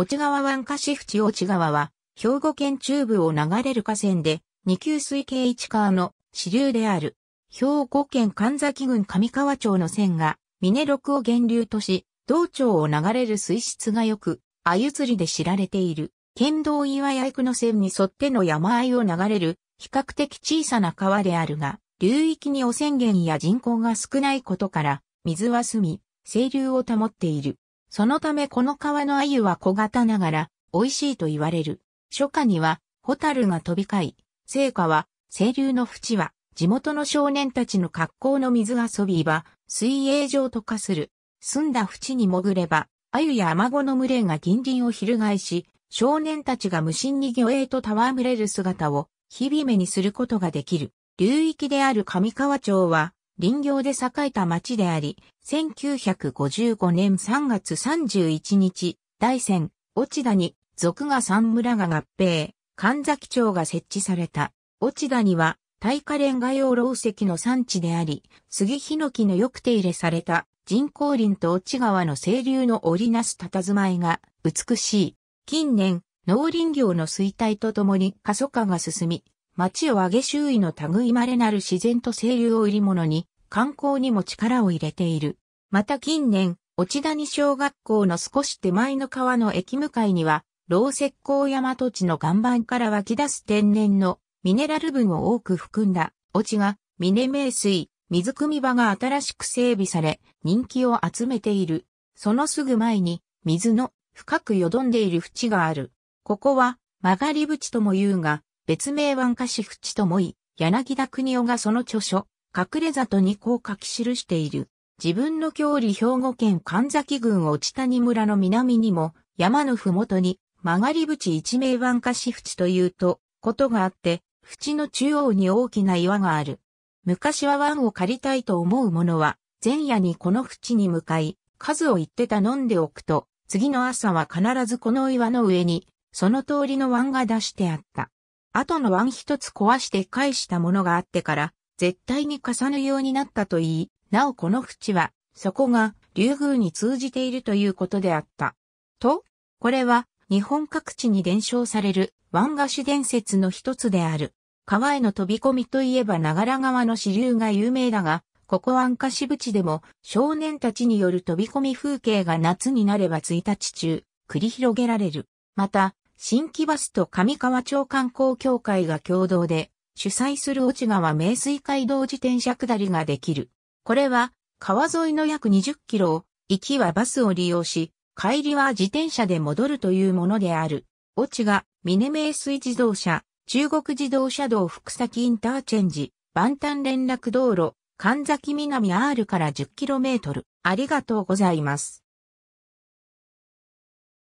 落川湾下淵落川は、兵庫県中部を流れる河川で、二級水系市川の支流である。兵庫県神崎郡上川町の線が、峰六を源流とし、道町を流れる水質が良く、鮎釣りで知られている。県道岩屋区の線に沿っての山あいを流れる、比較的小さな川であるが、流域に汚染源や人口が少ないことから、水は澄み、清流を保っている。そのためこの川の鮎は小型ながら美味しいと言われる。初夏にはホタルが飛び交い、聖火は、清流の淵は、地元の少年たちの格好の水遊び場、水泳場と化する。澄んだ淵に潜れば、鮎やアマゴの群れが銀鱗を翻し、少年たちが無心に魚影と戯れる姿を、日々目にすることができる。流域である上川町は、林業で栄えた町であり、1955年3月31日、大山、落ち谷、俗が三村が合併、神崎町が設置された。落ち谷は、耐火レンガ用楼石の産地であり、杉ヒノキのよく手入れされた人工林と落ち川の清流の織りなす佇まいが美しい。近年、農林業の衰退とともに過疎化が進み、町を挙げ周囲の類まれなる自然と清流を売り物に、観光にも力を入れている。また近年、落谷小学校の少し手前の川の駅向かいには、老石膏山土地の岩盤から湧き出す天然のミネラル分を多く含んだ落ちが、ミネ名水、水汲み場が新しく整備され、人気を集めている。そのすぐ前に、水の深くよどんでいる淵がある。ここは、曲がり淵とも言うが、別名湾歌詞淵ともい、柳田国夫がその著書、隠れ里にこう書き記している。自分の郷里兵庫県神崎郡落谷村の南にも、山のふもとに、曲がり淵一名湾歌詞淵というと、ことがあって、淵の中央に大きな岩がある。昔は湾を借りたいと思う者は、前夜にこの淵に向かい、数を言って頼んでおくと、次の朝は必ずこの岩の上に、その通りの湾が出してあった。後のン一つ壊して返したものがあってから、絶対に重ねようになったと言い、なおこの淵は、そこが、竜宮に通じているということであった。と、これは、日本各地に伝承される、湾菓子伝説の一つである。川への飛び込みといえば長良川の支流が有名だが、ここ湾菓子淵でも、少年たちによる飛び込み風景が夏になれば1日中、繰り広げられる。また、新木バスと上川町観光協会が共同で主催する落川名水街道自転車下りができる。これは川沿いの約20キロを行きはバスを利用し、帰りは自転車で戻るというものである。落川、峰名水自動車、中国自動車道福崎インターチェンジ、万端連絡道路、神崎南 R から 10km。ありがとうございます。